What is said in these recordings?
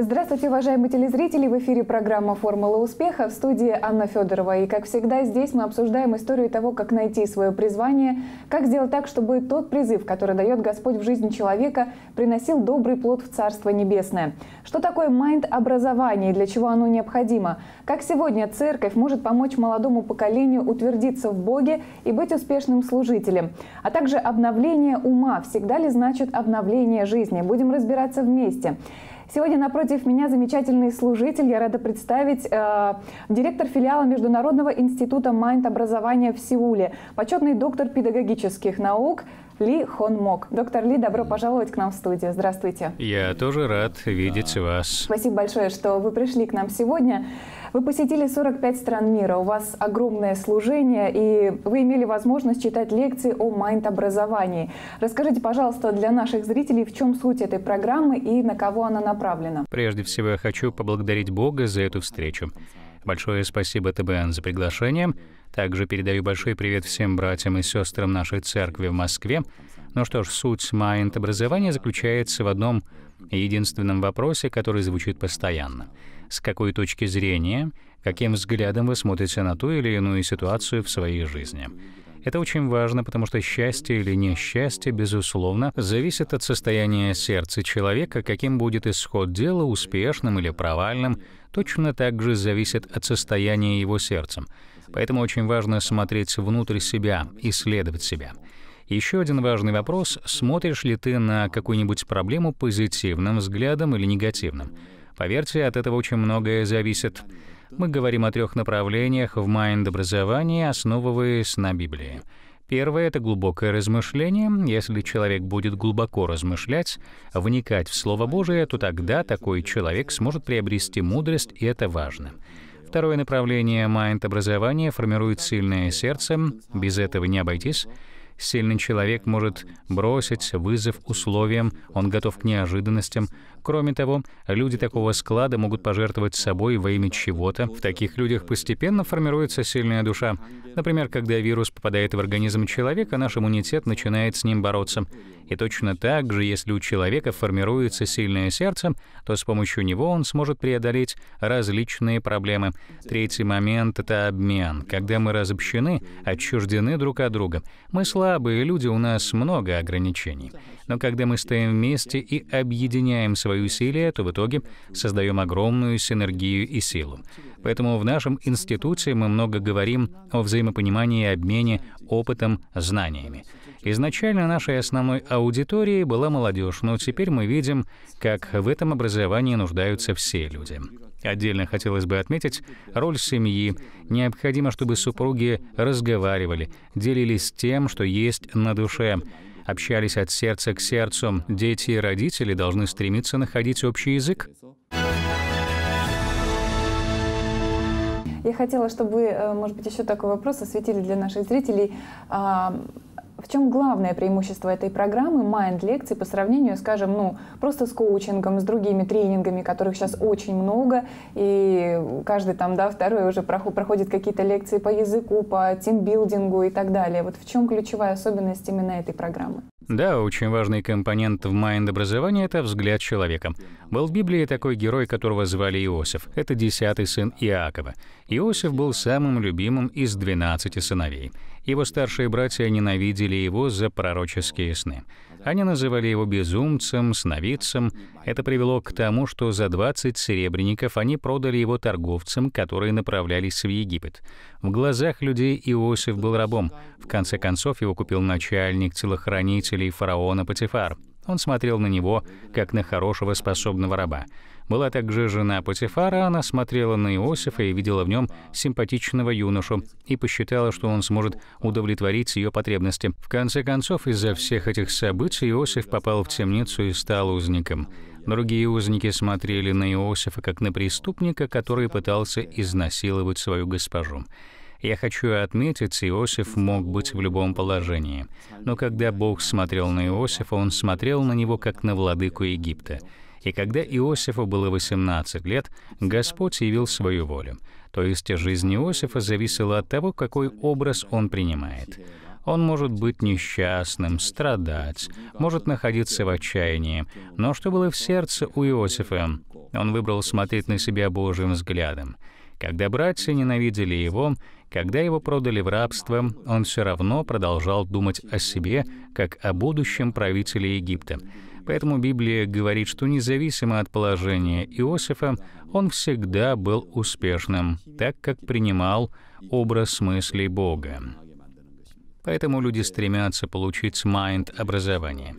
Здравствуйте, уважаемые телезрители! В эфире программа «Формула успеха» в студии Анна Федорова. И, как всегда, здесь мы обсуждаем историю того, как найти свое призвание, как сделать так, чтобы тот призыв, который дает Господь в жизнь человека, приносил добрый плод в Царство Небесное. Что такое майнд-образование и для чего оно необходимо? Как сегодня церковь может помочь молодому поколению утвердиться в Боге и быть успешным служителем? А также обновление ума. Всегда ли значит обновление жизни? Будем разбираться вместе. Сегодня напротив меня замечательный служитель. Я рада представить э, директор филиала Международного института Майнд образования в Сеуле, почетный доктор педагогических наук ли Хон Мок. Доктор Ли, добро пожаловать к нам в студию. Здравствуйте. Я тоже рад видеть вас. Спасибо большое, что вы пришли к нам сегодня. Вы посетили 45 стран мира, у вас огромное служение, и вы имели возможность читать лекции о майнд-образовании. Расскажите, пожалуйста, для наших зрителей, в чем суть этой программы и на кого она направлена. Прежде всего, я хочу поблагодарить Бога за эту встречу. Большое спасибо ТБН за приглашение. Также передаю большой привет всем братьям и сестрам нашей церкви в Москве. Ну что ж, суть майнд-образования заключается в одном единственном вопросе, который звучит постоянно — с какой точки зрения, каким взглядом вы смотрите на ту или иную ситуацию в своей жизни. Это очень важно, потому что счастье или несчастье, безусловно, зависит от состояния сердца человека, каким будет исход дела, успешным или провальным, точно так же зависит от состояния его сердца. Поэтому очень важно смотреть внутрь себя, исследовать себя. Еще один важный вопрос — смотришь ли ты на какую-нибудь проблему позитивным взглядом или негативным? Поверьте, от этого очень многое зависит. Мы говорим о трех направлениях в майнд-образовании, основываясь на Библии. Первое — это глубокое размышление. Если человек будет глубоко размышлять, вникать в Слово Божие, то тогда такой человек сможет приобрести мудрость, и это важно. Второе направление майнд-образования формирует сильное сердце, без этого не обойтись. Сильный человек может бросить вызов условиям, он готов к неожиданностям, Кроме того, люди такого склада могут пожертвовать собой во имя чего-то. В таких людях постепенно формируется сильная душа. Например, когда вирус попадает в организм человека, наш иммунитет начинает с ним бороться. И точно так же, если у человека формируется сильное сердце, то с помощью него он сможет преодолеть различные проблемы. Третий момент — это обмен. Когда мы разобщены, отчуждены друг от друга. Мы слабые люди, у нас много ограничений. Но когда мы стоим вместе и объединяем свои усилия, то в итоге создаем огромную синергию и силу. Поэтому в нашем институте мы много говорим о взаимопонимании и обмене опытом, знаниями. Изначально нашей основной аудиторией была молодежь, но теперь мы видим, как в этом образовании нуждаются все люди. Отдельно хотелось бы отметить роль семьи. Необходимо, чтобы супруги разговаривали, делились тем, что есть на душе, общались от сердца к сердцу, дети и родители должны стремиться находить общий язык. Я хотела, чтобы э, может быть, еще такой вопрос осветили для наших зрителей. В чем главное преимущество этой программы Mind лекции по сравнению, скажем, ну, просто с коучингом, с другими тренингами, которых сейчас очень много, и каждый там, да, второй уже проходит какие-то лекции по языку, по тимбилдингу и так далее. Вот в чем ключевая особенность именно этой программы? Да, очень важный компонент в майнд-образовании — это взгляд человека. Был в Библии такой герой, которого звали Иосиф. Это десятый сын Иакова. Иосиф был самым любимым из двенадцати сыновей. Его старшие братья ненавидели его за пророческие сны. Они называли его безумцем, сновидцем. Это привело к тому, что за 20 серебряников они продали его торговцам, которые направлялись в Египет. В глазах людей Иосиф был рабом. В конце концов его купил начальник телохранителей фараона Патифар. Он смотрел на него, как на хорошего способного раба. Была также жена Патифара, она смотрела на Иосифа и видела в нем симпатичного юношу и посчитала, что он сможет удовлетворить ее потребности. В конце концов, из-за всех этих событий Иосиф попал в темницу и стал узником. Другие узники смотрели на Иосифа как на преступника, который пытался изнасиловать свою госпожу. Я хочу отметить, Иосиф мог быть в любом положении. Но когда Бог смотрел на Иосифа, он смотрел на него как на владыку Египта. И когда Иосифу было 18 лет, Господь явил свою волю. То есть жизнь Иосифа зависела от того, какой образ он принимает. Он может быть несчастным, страдать, может находиться в отчаянии. Но что было в сердце у Иосифа? Он выбрал смотреть на себя Божьим взглядом. Когда братья ненавидели его, когда его продали в рабство, он все равно продолжал думать о себе, как о будущем правителе Египта. Поэтому Библия говорит, что независимо от положения Иосифа, он всегда был успешным, так как принимал образ мыслей Бога. Поэтому люди стремятся получить майнд-образование.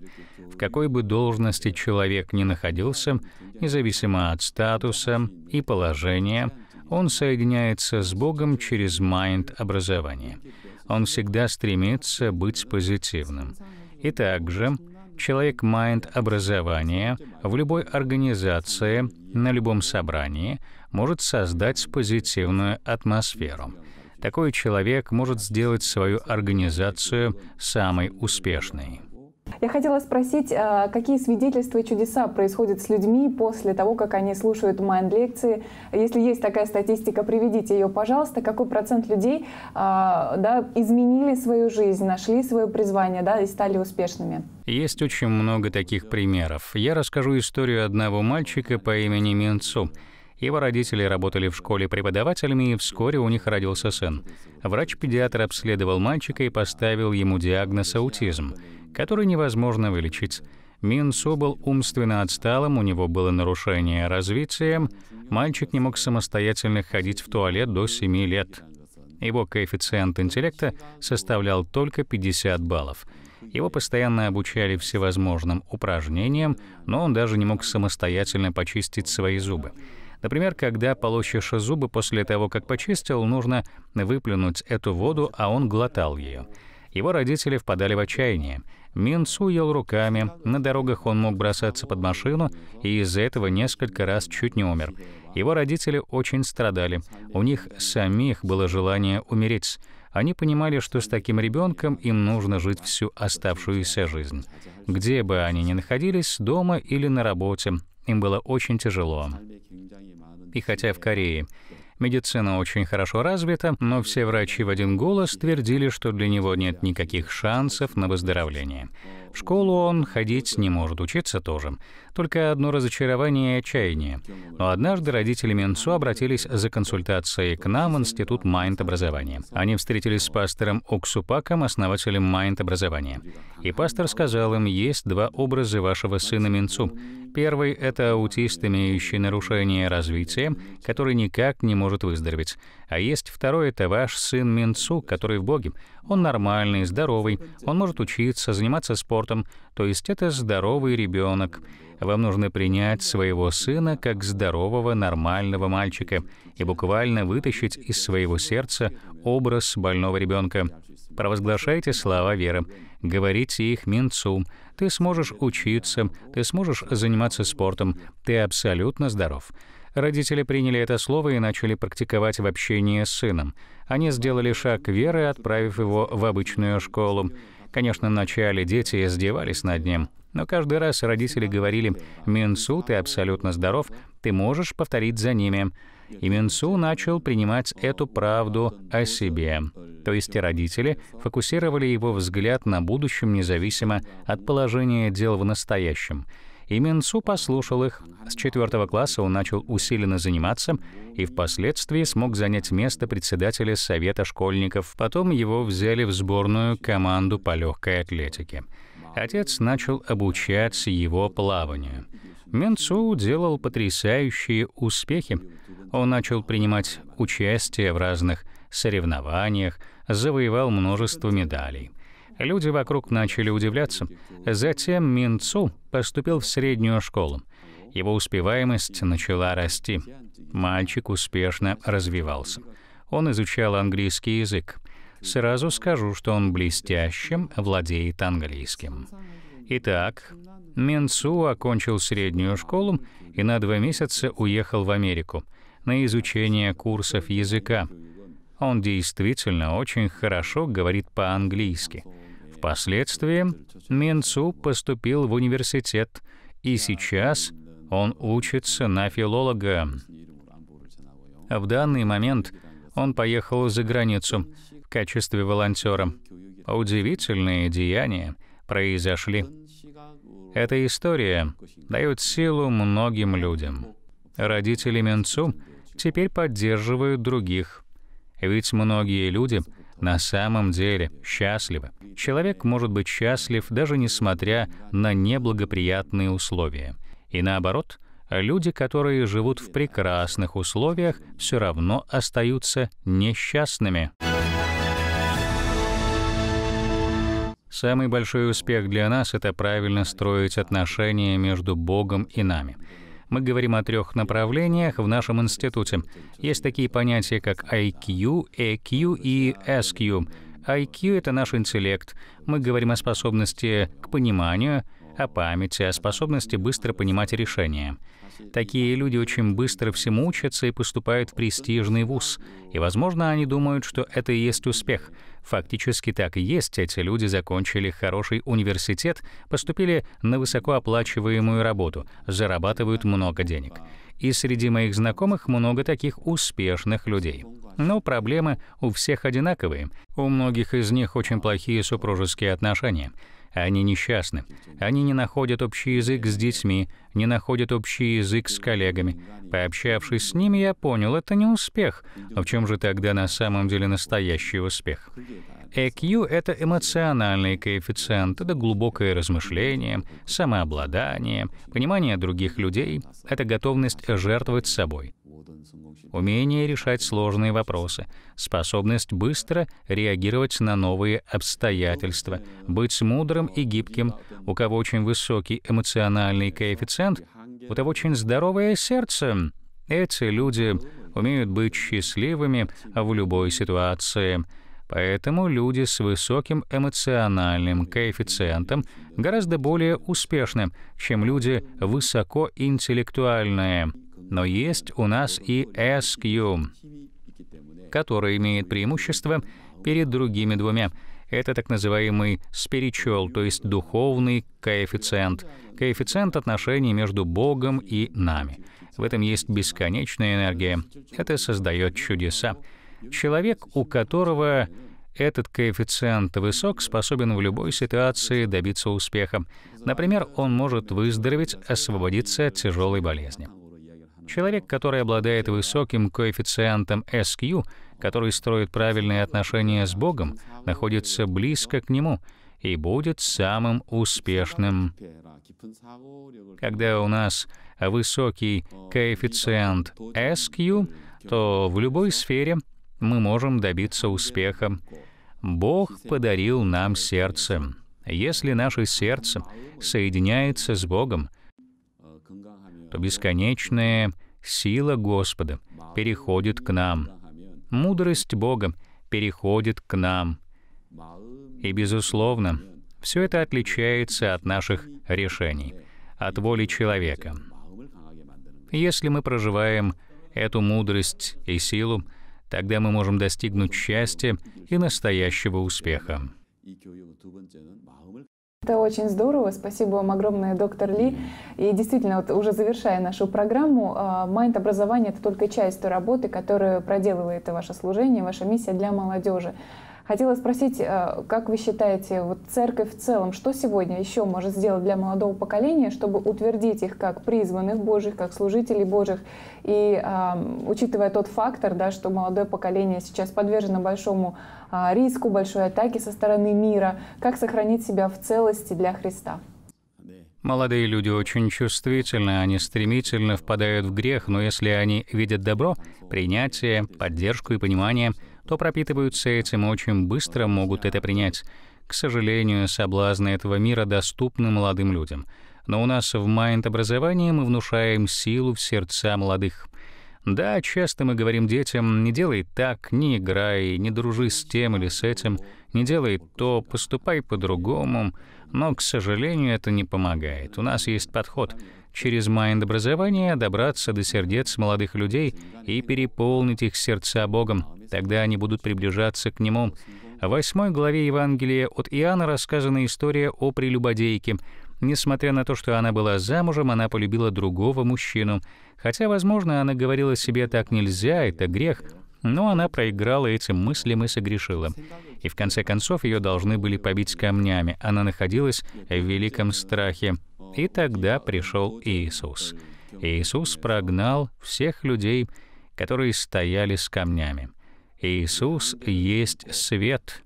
В какой бы должности человек ни находился, независимо от статуса и положения, он соединяется с Богом через майнд-образование. Он всегда стремится быть позитивным. И также человек майнд образования в любой организации, на любом собрании может создать позитивную атмосферу. Такой человек может сделать свою организацию самой успешной. Я хотела спросить, э, какие свидетельства и чудеса происходят с людьми после того, как они слушают майнд-лекции? Если есть такая статистика, приведите ее, пожалуйста. Какой процент людей э, да, изменили свою жизнь, нашли свое призвание да, и стали успешными? Есть очень много таких примеров. Я расскажу историю одного мальчика по имени Минцу. Его родители работали в школе преподавателями, и вскоре у них родился сын. Врач-педиатр обследовал мальчика и поставил ему диагноз аутизм который невозможно вылечить. Минсу был умственно отсталым, у него было нарушение развития, мальчик не мог самостоятельно ходить в туалет до 7 лет. Его коэффициент интеллекта составлял только 50 баллов. Его постоянно обучали всевозможным упражнениям, но он даже не мог самостоятельно почистить свои зубы. Например, когда полощешь зубы после того, как почистил, нужно выплюнуть эту воду, а он глотал ее. Его родители впадали в отчаяние. Мин ел руками, на дорогах он мог бросаться под машину, и из-за этого несколько раз чуть не умер. Его родители очень страдали, у них самих было желание умереть. Они понимали, что с таким ребенком им нужно жить всю оставшуюся жизнь. Где бы они ни находились, дома или на работе, им было очень тяжело. И хотя в Корее Медицина очень хорошо развита, но все врачи в один голос твердили, что для него нет никаких шансов на выздоровление. В школу он ходить не может, учиться тоже. Только одно разочарование и отчаяние. Но однажды родители Минцу обратились за консультацией к нам в Институт Майнд образования. Они встретились с пастором Оксупаком, основателем Майнд образования. И пастор сказал им, есть два образа вашего сына Минцу. Первый — это аутист, имеющий нарушение развития, который никак не может выздороветь. А есть второй — это ваш сын Минцу, который в Боге. Он нормальный, здоровый, он может учиться, заниматься спортом. То есть это здоровый ребенок. Вам нужно принять своего сына как здорового, нормального мальчика и буквально вытащить из своего сердца образ больного ребенка. Провозглашайте слова веры, говорите их Минцу. Ты сможешь учиться, ты сможешь заниматься спортом, ты абсолютно здоров. Родители приняли это слово и начали практиковать в общении с сыном. Они сделали шаг веры, отправив его в обычную школу. Конечно, вначале дети издевались над ним, но каждый раз родители говорили «Минсу, ты абсолютно здоров, ты можешь повторить за ними». И Минсу начал принимать эту правду о себе. То есть родители фокусировали его взгляд на будущем независимо от положения дел в настоящем – и Минсу послушал их. С четвертого класса он начал усиленно заниматься и впоследствии смог занять место председателя Совета школьников. Потом его взяли в сборную команду по легкой атлетике. Отец начал обучать его плаванию. Минцу делал потрясающие успехи. Он начал принимать участие в разных соревнованиях, завоевал множество медалей. Люди вокруг начали удивляться. Затем Мин Цу поступил в среднюю школу. Его успеваемость начала расти. Мальчик успешно развивался. Он изучал английский язык. Сразу скажу, что он блестящим владеет английским. Итак, Минсу окончил среднюю школу и на два месяца уехал в Америку на изучение курсов языка. Он действительно очень хорошо говорит по-английски — Впоследствии Минцу поступил в университет, и сейчас он учится на филолога. В данный момент он поехал за границу в качестве волонтера. Удивительные деяния произошли. Эта история дает силу многим людям. Родители Минцу теперь поддерживают других. Ведь многие люди — на самом деле счастливы. Человек может быть счастлив, даже несмотря на неблагоприятные условия. И наоборот, люди, которые живут в прекрасных условиях, все равно остаются несчастными. Самый большой успех для нас — это правильно строить отношения между Богом и нами — мы говорим о трех направлениях в нашем институте. Есть такие понятия, как IQ, EQ и SQ. IQ — это наш интеллект. Мы говорим о способности к пониманию — о памяти, о способности быстро понимать решения. Такие люди очень быстро всему учатся и поступают в престижный вуз. И, возможно, они думают, что это и есть успех. Фактически так и есть. Эти люди закончили хороший университет, поступили на высокооплачиваемую работу, зарабатывают много денег. И среди моих знакомых много таких успешных людей. Но проблемы у всех одинаковые. У многих из них очень плохие супружеские отношения. Они несчастны. Они не находят общий язык с детьми, не находят общий язык с коллегами. Пообщавшись с ними, я понял, это не успех. Но в чем же тогда на самом деле настоящий успех? EQ — это эмоциональный коэффициент, это глубокое размышление, самообладание, понимание других людей, это готовность жертвовать собой, умение решать сложные вопросы, способность быстро реагировать на новые обстоятельства, быть мудрым и гибким. У кого очень высокий эмоциональный коэффициент, у того очень здоровое сердце. Эти люди умеют быть счастливыми в любой ситуации — Поэтому люди с высоким эмоциональным коэффициентом гораздо более успешны, чем люди высокоинтеллектуальные. Но есть у нас и SQ, который имеет преимущество перед другими двумя. Это так называемый спиричуал, то есть духовный коэффициент, коэффициент отношений между Богом и нами. В этом есть бесконечная энергия. Это создает чудеса. Человек, у которого этот коэффициент высок, способен в любой ситуации добиться успеха. Например, он может выздороветь, освободиться от тяжелой болезни. Человек, который обладает высоким коэффициентом SQ, который строит правильные отношения с Богом, находится близко к Нему и будет самым успешным. Когда у нас высокий коэффициент SQ, то в любой сфере — мы можем добиться успеха. Бог подарил нам сердце. Если наше сердце соединяется с Богом, то бесконечная сила Господа переходит к нам. Мудрость Бога переходит к нам. И, безусловно, все это отличается от наших решений, от воли человека. Если мы проживаем эту мудрость и силу, Тогда мы можем достигнуть счастья и настоящего успеха. Это очень здорово. Спасибо вам огромное, доктор Ли. И действительно, вот уже завершая нашу программу, а, майнд образование это только часть той работы, которую проделывает ваше служение, ваша миссия для молодежи. Хотела спросить, э, как вы считаете, вот церковь в целом, что сегодня еще может сделать для молодого поколения, чтобы утвердить их как призванных Божьих, как служителей Божьих? И учитывая тот фактор, да, что молодое поколение сейчас подвержено большому а, риску, большой атаке со стороны мира, как сохранить себя в целости для Христа? Молодые люди очень чувствительны, они стремительно впадают в грех, но если они видят добро, принятие, поддержку и понимание – то пропитываются этим и очень быстро могут это принять. К сожалению, соблазны этого мира доступны молодым людям. Но у нас в майнд-образовании мы внушаем силу в сердца молодых. Да, часто мы говорим детям «не делай так, не играй, не дружи с тем или с этим, не делай то, поступай по-другому», но, к сожалению, это не помогает. У нас есть подход через майнд-образование добраться до сердец молодых людей и переполнить их сердца Богом. Тогда они будут приближаться к Нему. В восьмой главе Евангелия от Иоанна рассказана история о прелюбодейке. Несмотря на то, что она была замужем, она полюбила другого мужчину. Хотя, возможно, она говорила себе «так нельзя, это грех», но она проиграла этим мыслям и согрешила. И в конце концов ее должны были побить камнями. Она находилась в великом страхе. И тогда пришел Иисус. Иисус прогнал всех людей, которые стояли с камнями. Иисус есть свет.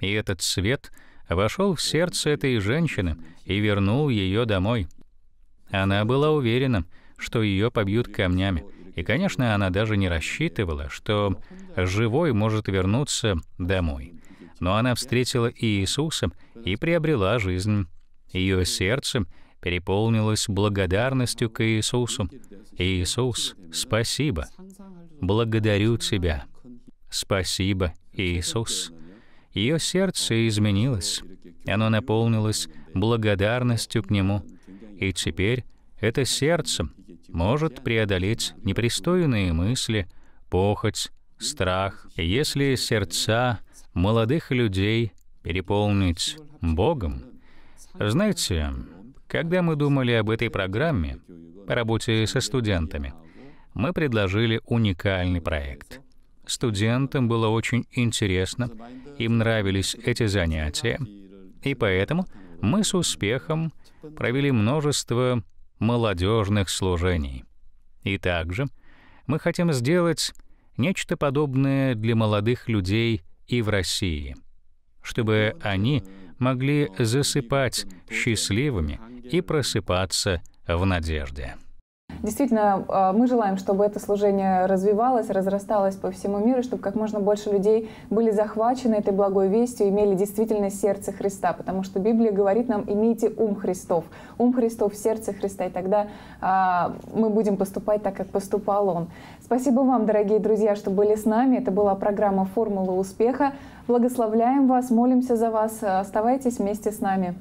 И этот свет вошел в сердце этой женщины и вернул ее домой. Она была уверена, что ее побьют камнями. И, конечно, она даже не рассчитывала, что живой может вернуться домой. Но она встретила Иисуса и приобрела жизнь. Ее сердце переполнилось благодарностью к Иисусу. «Иисус, спасибо! Благодарю Тебя! Спасибо, Иисус!» Ее сердце изменилось. Оно наполнилось благодарностью к Нему. И теперь это сердце может преодолеть непристойные мысли, похоть, страх. Если сердца молодых людей переполнить Богом, знаете, когда мы думали об этой программе по работе со студентами, мы предложили уникальный проект. Студентам было очень интересно, им нравились эти занятия, и поэтому мы с успехом провели множество молодежных служений. И также мы хотим сделать нечто подобное для молодых людей и в России, чтобы они могли засыпать счастливыми и просыпаться в надежде. Действительно, а, мы желаем, чтобы это служение развивалось, разрасталось по всему миру, чтобы как можно больше людей были захвачены этой благой вестью, имели действительно сердце Христа, потому что Библия говорит нам, имейте ум Христов, ум Христов в сердце Христа, и тогда а, мы будем поступать так, как поступал Он. Спасибо вам, дорогие друзья, что были с нами. Это была программа «Формула успеха». Благословляем вас, молимся за вас. Оставайтесь вместе с нами.